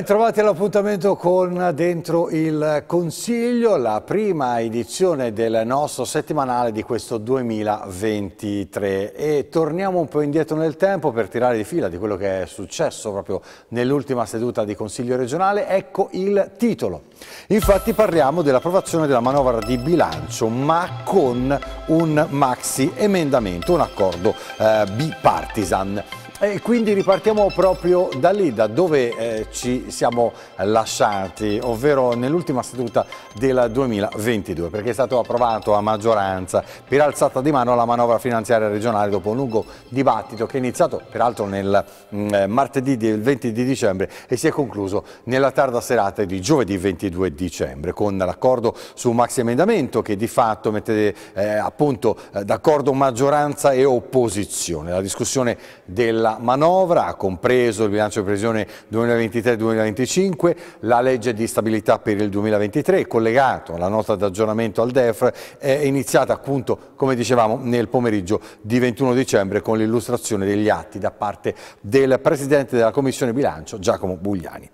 Bentrovati all'appuntamento con Dentro il Consiglio, la prima edizione del nostro settimanale di questo 2023 e torniamo un po' indietro nel tempo per tirare di fila di quello che è successo proprio nell'ultima seduta di Consiglio regionale, ecco il titolo. Infatti parliamo dell'approvazione della manovra di bilancio ma con un maxi emendamento, un accordo eh, bipartisan. E quindi ripartiamo proprio da lì, da dove eh, ci siamo lasciati, ovvero nell'ultima seduta del 2022, perché è stato approvato a maggioranza per alzata di mano la manovra finanziaria regionale dopo un lungo dibattito che è iniziato peraltro nel mh, mm, eh, martedì del 20 di dicembre e si è concluso nella tarda serata di giovedì 22 dicembre con l'accordo su un maxi emendamento che di fatto mette eh, appunto eh, d'accordo maggioranza e opposizione. La discussione della la manovra, ha compreso il bilancio di previsione 2023-2025, la legge di stabilità per il 2023, collegato alla nota d'aggiornamento al DEF, è iniziata appunto, come dicevamo, nel pomeriggio di 21 dicembre con l'illustrazione degli atti da parte del Presidente della Commissione Bilancio, Giacomo Bugliani.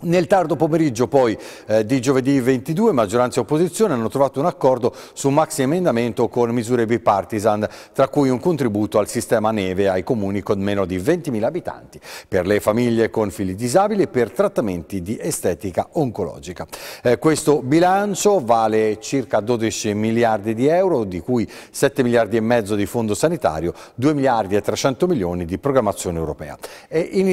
Nel tardo pomeriggio poi eh, di giovedì 22 maggioranza e opposizione hanno trovato un accordo su un maxi emendamento con misure bipartisan, tra cui un contributo al sistema neve ai comuni con meno di 20.000 abitanti, per le famiglie con figli disabili e per trattamenti di estetica oncologica. Eh, questo bilancio vale circa 12 miliardi di euro, di cui 7 miliardi e mezzo di fondo sanitario, 2 miliardi e 300 milioni di programmazione europea. E in,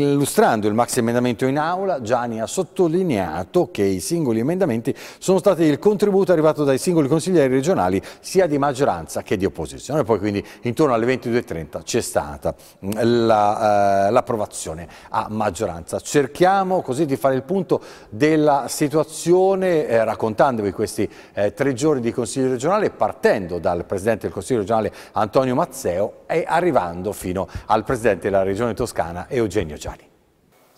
illustrando il maxi emendamento in aula, Giani ha sottolineato che i singoli emendamenti sono stati il contributo arrivato dai singoli consiglieri regionali sia di maggioranza che di opposizione. Poi quindi intorno alle 22.30 c'è stata l'approvazione mm, la, eh, a maggioranza. Cerchiamo così di fare il punto della situazione eh, raccontandovi questi eh, tre giorni di Consiglio regionale partendo dal Presidente del Consiglio regionale Antonio Mazzeo e arrivando fino al Presidente della Regione Toscana Eugenio Gianni.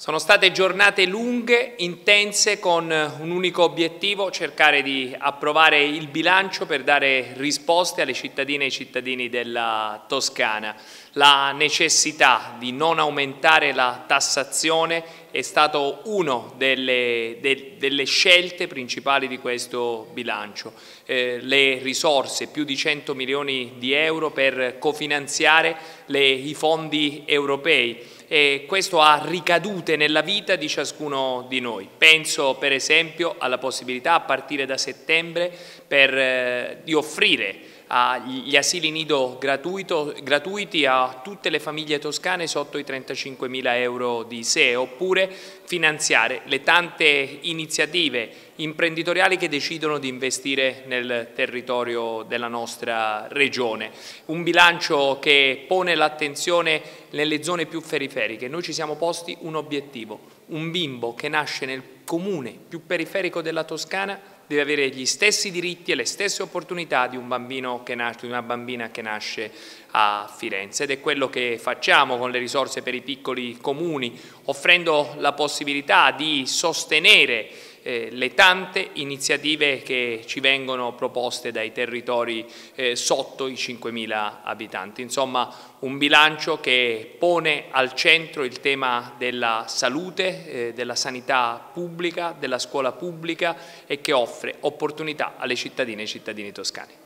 Sono state giornate lunghe, intense, con eh, un unico obiettivo, cercare di approvare il bilancio per dare risposte alle cittadine e ai cittadini della Toscana. La necessità di non aumentare la tassazione è stata una delle, de, delle, scelte principali di questo bilancio. Eh, le risorse, più di 100 milioni di euro per cofinanziare le, i fondi europei e questo ha ricadute nella vita di ciascuno di noi. Penso per esempio alla possibilità a partire da settembre per, eh, di offrire agli asili nido gratuito, gratuiti a tutte le famiglie toscane sotto i 35 mila euro di sé, oppure finanziare le tante iniziative imprenditoriali che decidono di investire nel territorio della nostra regione. Un bilancio che pone l'attenzione nelle zone più periferiche. Noi ci siamo posti un obiettivo, un bimbo che nasce nel comune più periferico della Toscana deve avere gli stessi diritti e le stesse opportunità di, un nasce, di una bambina che nasce a Firenze ed è quello che facciamo con le risorse per i piccoli comuni, offrendo la possibilità di sostenere eh, le tante iniziative che ci vengono proposte dai territori eh, sotto i 5.000 abitanti. Insomma un bilancio che pone al centro il tema della salute, eh, della sanità pubblica, della scuola pubblica e che offre opportunità alle cittadine e ai cittadini toscani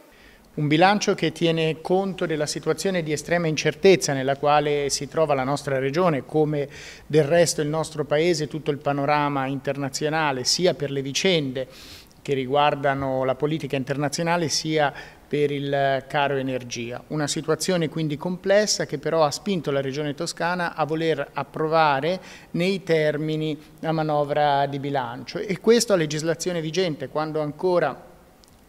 un bilancio che tiene conto della situazione di estrema incertezza nella quale si trova la nostra regione, come del resto il nostro Paese, tutto il panorama internazionale, sia per le vicende che riguardano la politica internazionale, sia per il eh, caro energia. Una situazione quindi complessa che però ha spinto la Regione Toscana a voler approvare nei termini la manovra di bilancio e questo a legislazione vigente, quando ancora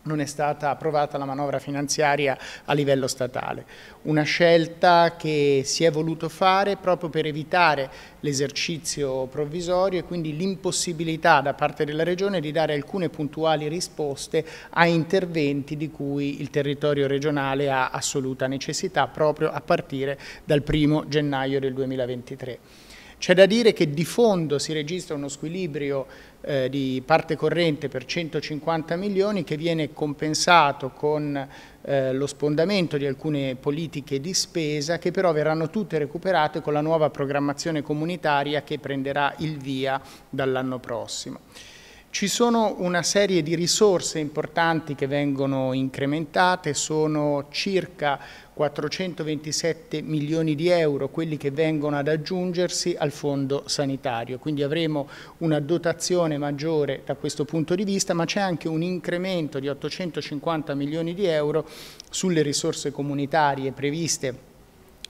non è stata approvata la manovra finanziaria a livello statale. Una scelta che si è voluto fare proprio per evitare l'esercizio provvisorio e quindi l'impossibilità da parte della Regione di dare alcune puntuali risposte a interventi di cui il territorio regionale ha assoluta necessità proprio a partire dal 1 gennaio del 2023. C'è da dire che di fondo si registra uno squilibrio eh, di parte corrente per 150 milioni che viene compensato con eh, lo spondamento di alcune politiche di spesa che però verranno tutte recuperate con la nuova programmazione comunitaria che prenderà il via dall'anno prossimo. Ci sono una serie di risorse importanti che vengono incrementate, sono circa 427 milioni di euro quelli che vengono ad aggiungersi al fondo sanitario, quindi avremo una dotazione maggiore da questo punto di vista, ma c'è anche un incremento di 850 milioni di euro sulle risorse comunitarie previste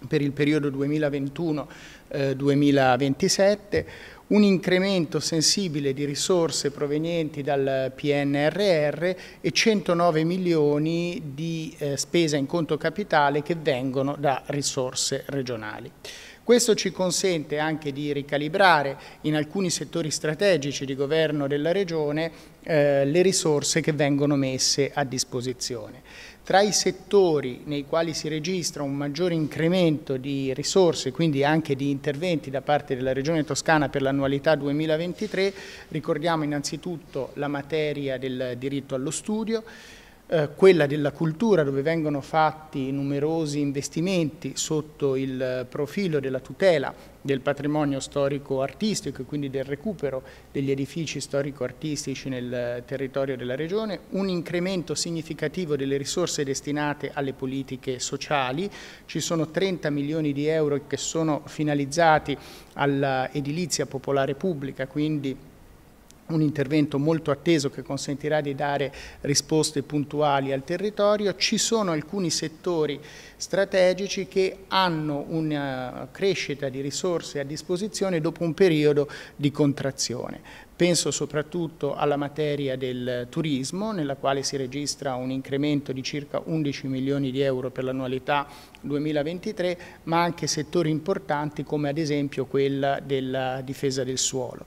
per il periodo 2021-2027 un incremento sensibile di risorse provenienti dal PNRR e 109 milioni di eh, spesa in conto capitale che vengono da risorse regionali. Questo ci consente anche di ricalibrare in alcuni settori strategici di governo della Regione eh, le risorse che vengono messe a disposizione. Tra i settori nei quali si registra un maggiore incremento di risorse, quindi anche di interventi da parte della Regione Toscana per l'annualità 2023, ricordiamo innanzitutto la materia del diritto allo studio, eh, quella della cultura dove vengono fatti numerosi investimenti sotto il eh, profilo della tutela del patrimonio storico-artistico e quindi del recupero degli edifici storico-artistici nel eh, territorio della Regione, un incremento significativo delle risorse destinate alle politiche sociali, ci sono 30 milioni di euro che sono finalizzati all'edilizia popolare pubblica, quindi un intervento molto atteso che consentirà di dare risposte puntuali al territorio. Ci sono alcuni settori strategici che hanno una eh, crescita di risorse a disposizione dopo un periodo di contrazione. Penso soprattutto alla materia del turismo, nella quale si registra un incremento di circa 11 milioni di euro per l'annualità 2023, ma anche settori importanti come ad esempio quella della difesa del suolo.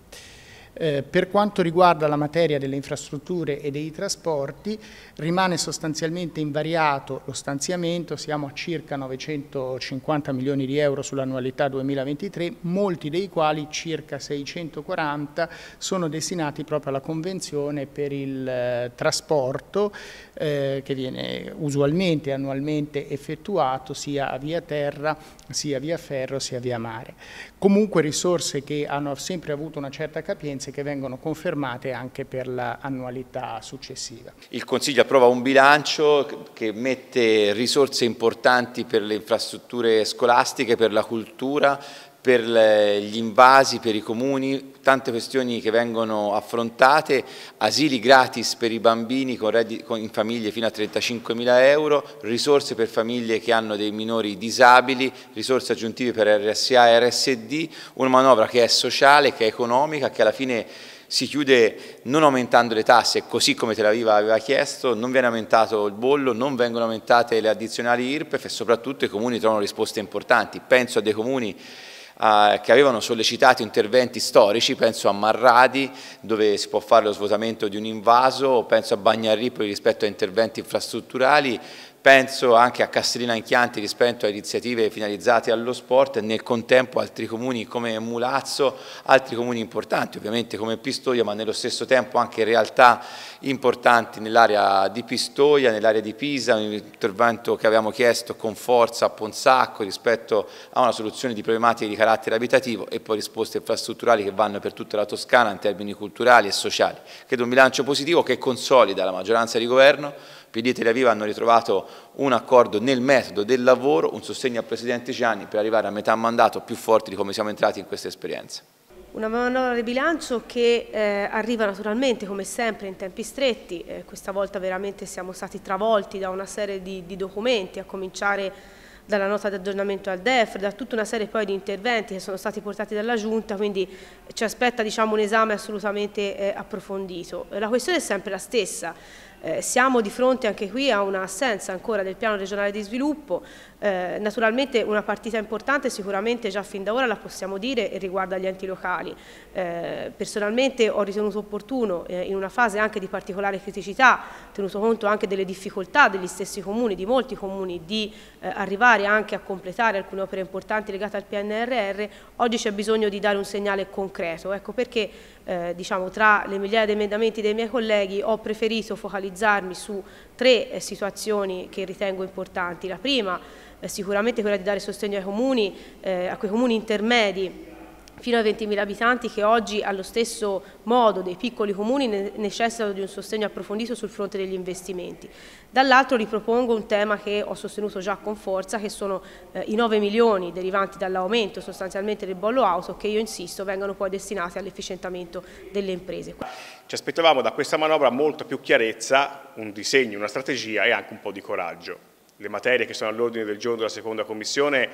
Eh, per quanto riguarda la materia delle infrastrutture e dei trasporti rimane sostanzialmente invariato lo stanziamento, siamo a circa 950 milioni di euro sull'annualità 2023, molti dei quali circa 640 sono destinati proprio alla convenzione per il eh, trasporto eh, che viene usualmente e annualmente effettuato sia via terra, sia via ferro, sia via mare. Comunque risorse che hanno sempre avuto una certa capienza scadenze che vengono confermate anche per l'annualità successiva. Il Consiglio approva un bilancio che mette risorse importanti per le infrastrutture scolastiche, per la cultura, per gli invasi, per i comuni, tante questioni che vengono affrontate, asili gratis per i bambini con in famiglie fino a 35 mila euro, risorse per famiglie che hanno dei minori disabili, risorse aggiuntive per RSA e RSD, una manovra che è sociale, che è economica, che alla fine si chiude non aumentando le tasse, così come Tel Aviv aveva chiesto, non viene aumentato il bollo, non vengono aumentate le addizionali IRPEF e soprattutto i comuni trovano risposte importanti. Penso a dei comuni eh, che avevano sollecitato interventi storici, penso a Marradi dove si può fare lo svuotamento di un invaso, penso a Bagnaripoli rispetto a interventi infrastrutturali, Penso anche a Castellina in Chianti rispetto a iniziative finalizzate allo sport e nel contempo altri comuni come Mulazzo, altri comuni importanti ovviamente come Pistoia ma nello stesso tempo anche realtà importanti nell'area di Pistoia, nell'area di Pisa, un intervento che avevamo chiesto con forza a Ponsacco rispetto a una soluzione di problematiche di carattere abitativo e poi risposte infrastrutturali che vanno per tutta la Toscana in termini culturali e sociali. Credo un bilancio positivo che consolida la maggioranza di governo PD e Tel Aviv hanno ritrovato un accordo nel metodo del lavoro, un sostegno al Presidente Gianni per arrivare a metà mandato più forti di come siamo entrati in questa esperienza. Una manovra di bilancio che eh, arriva naturalmente, come sempre, in tempi stretti. Eh, questa volta veramente siamo stati travolti da una serie di, di documenti, a cominciare dalla nota di aggiornamento al DEF, da tutta una serie poi di interventi che sono stati portati dalla Giunta, quindi ci aspetta diciamo, un esame assolutamente eh, approfondito. La questione è sempre la stessa, eh, siamo di fronte anche qui a un'assenza ancora del piano regionale di sviluppo, eh, naturalmente una partita importante sicuramente già fin da ora la possiamo dire e riguarda gli enti locali. Eh, personalmente ho ritenuto opportuno eh, in una fase anche di particolare criticità, tenuto conto anche delle difficoltà degli stessi comuni, di molti comuni, di eh, arrivare anche a completare alcune opere importanti legate al PNRR, oggi c'è bisogno di dare un segnale concreto, ecco perché eh, diciamo, tra le migliaia di emendamenti dei miei colleghi ho preferito focalizzarmi su tre eh, situazioni che ritengo importanti. La prima è eh, sicuramente quella di dare sostegno ai comuni, eh, a quei comuni intermedi fino a 20.000 abitanti che oggi allo stesso modo dei piccoli comuni necessitano di un sostegno approfondito sul fronte degli investimenti. Dall'altro ripropongo un tema che ho sostenuto già con forza che sono eh, i 9 milioni derivanti dall'aumento sostanzialmente del bollo auto che io insisto vengano poi destinati all'efficientamento delle imprese. Ci aspettavamo da questa manovra molta più chiarezza, un disegno, una strategia e anche un po' di coraggio. Le materie che sono all'ordine del giorno della seconda commissione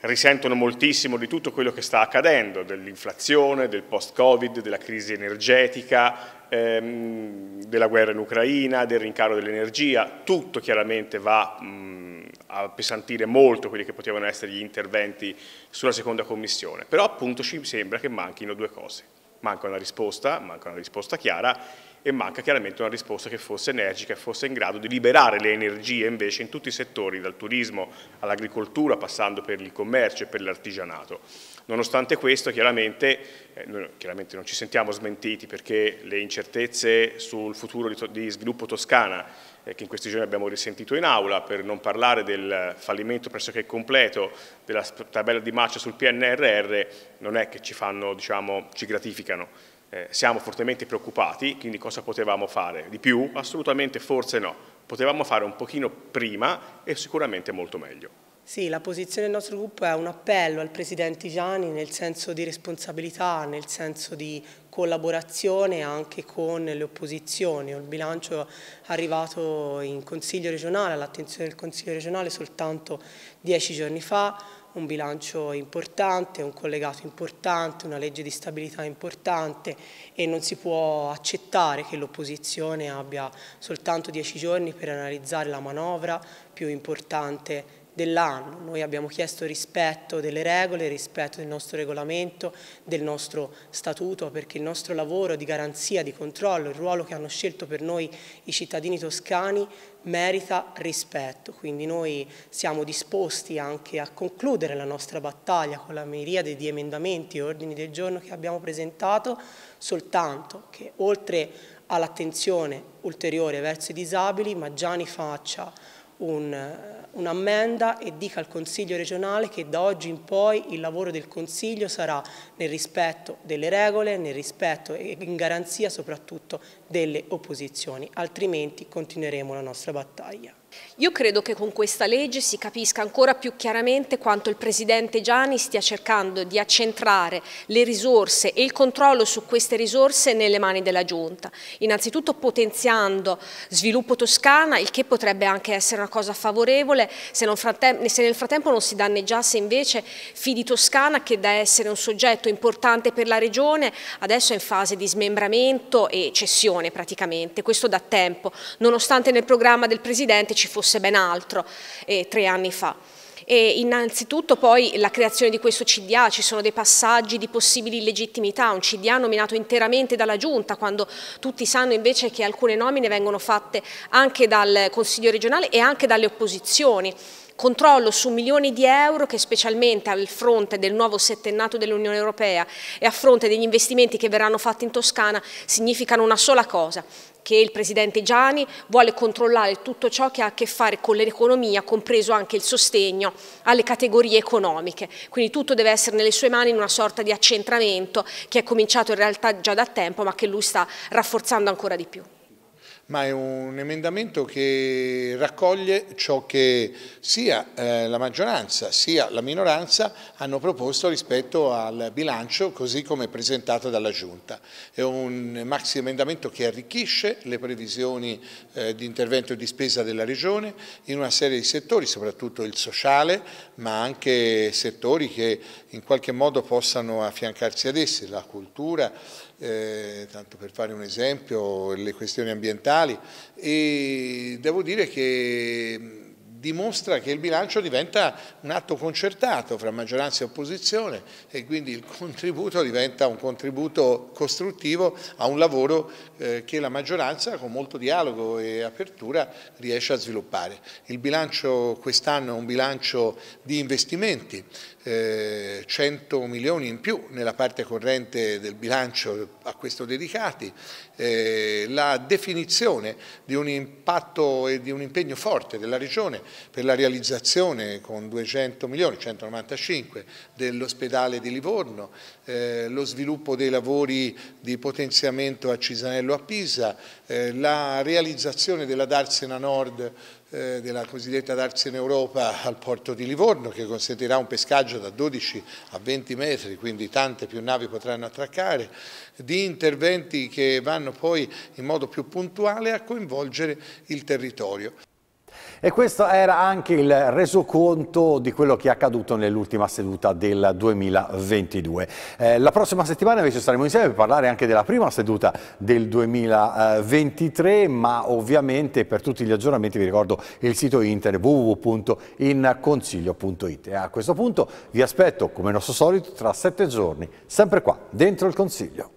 risentono moltissimo di tutto quello che sta accadendo, dell'inflazione, del post-Covid, della crisi energetica, ehm, della guerra in Ucraina, del rincaro dell'energia, tutto chiaramente va mh, mm, a pesantire molto quelli che potevano essere gli interventi sulla seconda commissione, però appunto ci sembra che manchino due cose, manca una risposta, manca una risposta chiara e manca chiaramente una risposta che fosse energica e fosse in grado di liberare le energie invece in tutti i settori, dal turismo all'agricoltura, passando per il commercio e per l'artigianato. Nonostante questo chiaramente, eh, noi, chiaramente, non ci sentiamo smentiti perché le incertezze sul futuro di, di sviluppo toscana eh, che in questi giorni abbiamo risentito in aula, per non parlare del fallimento pressoché completo della tabella di marcia sul PNRR, non è che ci, fanno, diciamo, ci gratificano eh, siamo fortemente preoccupati, quindi cosa potevamo fare? Di più? Assolutamente forse no. Potevamo fare un pochino prima e sicuramente molto meglio. Sì, la posizione del nostro gruppo è un appello al Presidente Gianni nel senso di responsabilità, nel senso di collaborazione anche con le opposizioni. Il bilancio è arrivato in Consiglio regionale, all'attenzione del Consiglio regionale soltanto dieci giorni fa, un bilancio importante, un collegato importante, una legge di stabilità importante e non si può accettare che l'opposizione abbia soltanto dieci giorni per analizzare la manovra più importante dell'anno. Noi abbiamo chiesto rispetto delle regole, rispetto del nostro regolamento, del nostro statuto, perché il nostro lavoro di garanzia, di controllo, il ruolo che hanno scelto per noi i cittadini toscani merita rispetto. Quindi noi siamo disposti anche a concludere la nostra battaglia con la miriade di emendamenti e ordini del giorno che abbiamo presentato, soltanto che oltre all'attenzione ulteriore verso i disabili, Maggiani faccia eh, un'ammenda un e dica al Consiglio regionale che da oggi in poi il lavoro del Consiglio sarà nel rispetto delle regole, nel rispetto e in garanzia soprattutto delle opposizioni, altrimenti continueremo la nostra battaglia. Io credo che con questa legge si capisca ancora più chiaramente quanto il Presidente Gianni stia cercando di accentrare le risorse e il controllo su queste risorse nelle mani della Giunta. Innanzitutto potenziando sviluppo Toscana, il che potrebbe anche essere una cosa favorevole se, se nel frattempo non si danneggiasse invece Fidi Toscana che da essere un soggetto importante per la Regione adesso è in fase di smembramento e cessione praticamente, questo da tempo, nonostante nel programma del Presidente ci fosse ben altro eh, tre anni fa. E innanzitutto poi la creazione di questo CDA, ci sono dei passaggi di possibili illegittimità, un CDA nominato interamente dalla Giunta, quando tutti sanno invece che alcune nomine vengono fatte anche dal Consiglio regionale e anche dalle opposizioni controllo su milioni di euro che specialmente al fronte del nuovo settennato dell'Unione Europea e a fronte degli investimenti che verranno fatti in Toscana significano una sola cosa, che il Presidente Gianni vuole controllare tutto ciò che ha a che fare con l'economia, compreso anche il sostegno alle categorie economiche. Quindi tutto deve essere nelle sue mani in una sorta di accentramento che è cominciato in realtà già da tempo ma che lui sta rafforzando ancora di più ma è un emendamento che raccoglie ciò che sia eh, la maggioranza sia la minoranza hanno proposto rispetto al bilancio così come presentato dalla Giunta. È un maxi emendamento che arricchisce le previsioni eh, di intervento e di spesa della Regione in una serie di settori, soprattutto il sociale, ma anche settori che in qualche modo possano affiancarsi ad essi, la cultura, eh, tanto per fare un esempio, le questioni ambientali e devo dire che dimostra che il bilancio diventa un atto concertato fra maggioranza e opposizione e quindi il contributo diventa un contributo costruttivo a un lavoro eh, che la maggioranza con molto dialogo e apertura riesce a sviluppare. Il bilancio quest'anno è un bilancio di investimenti, 100 eh, milioni in più nella parte corrente del bilancio a questo dedicati, eh, la definizione di un impatto e di un impegno forte della Regione per la realizzazione con 200 milioni, 195, dell'ospedale di Livorno, eh, lo sviluppo dei lavori di potenziamento a Cisanello a Pisa, eh, la realizzazione della Darsena Nord eh, della cosiddetta Darsena Europa al porto di Livorno che consentirà un pescaggio da 12 a 20 metri, quindi tante più navi potranno attraccare, di interventi che vanno poi in modo più puntuale a coinvolgere il territorio. E questo era anche il resoconto di quello che è accaduto nell'ultima seduta del 2022. Eh, la prossima settimana invece saremo insieme per parlare anche della prima seduta del 2023, ma ovviamente per tutti gli aggiornamenti vi ricordo il sito internet www.inconsiglio.it. E a questo punto vi aspetto, come nostro solito, tra sette giorni, sempre qua, dentro il Consiglio.